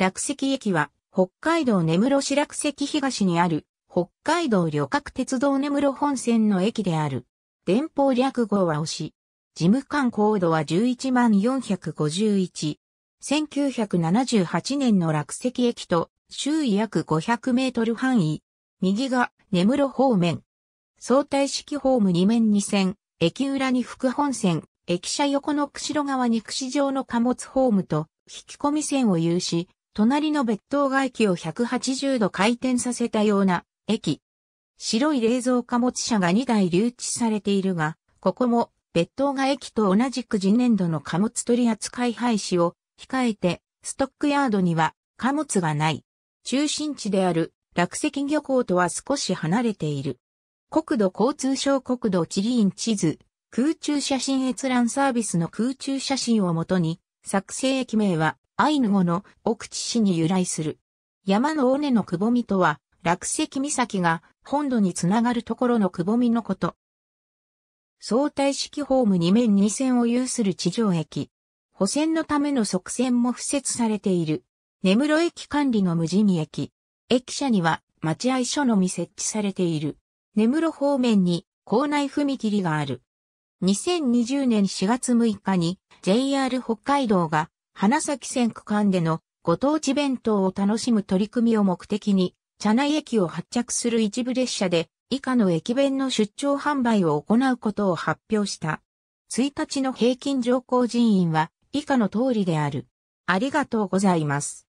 落石駅は、北海道根室市落石東にある、北海道旅客鉄道根室本線の駅である。電報略号は押し。事務官高度は11451。1978年の落石駅と、周囲約500メートル範囲。右が根室方面。相対式ホーム2面2線、駅裏に副本線、駅舎横の釧路側に串状の貨物ホームと、引き込み線を有し、隣の別当外機を180度回転させたような駅。白い冷蔵貨物車が2台留置されているが、ここも別当外駅と同じく次年度の貨物取扱い廃止を控えて、ストックヤードには貨物がない。中心地である落石漁港とは少し離れている。国土交通省国土地理院地図、空中写真閲覧サービスの空中写真をもとに、作成駅名はアイヌ語の奥地市に由来する。山の尾根のくぼみとは、落石岬が本土につながるところのくぼみのこと。相対式ホーム2面2線を有する地上駅。補線のための側線も付設されている。根室駅管理の無地味駅。駅舎には待合所のみ設置されている。根室方面に校内踏切がある。2020年4月6日に JR 北海道が花咲線区間でのご当地弁当を楽しむ取り組みを目的に、茶内駅を発着する一部列車で以下の駅弁の出張販売を行うことを発表した。1日の平均乗降人員は以下の通りである。ありがとうございます。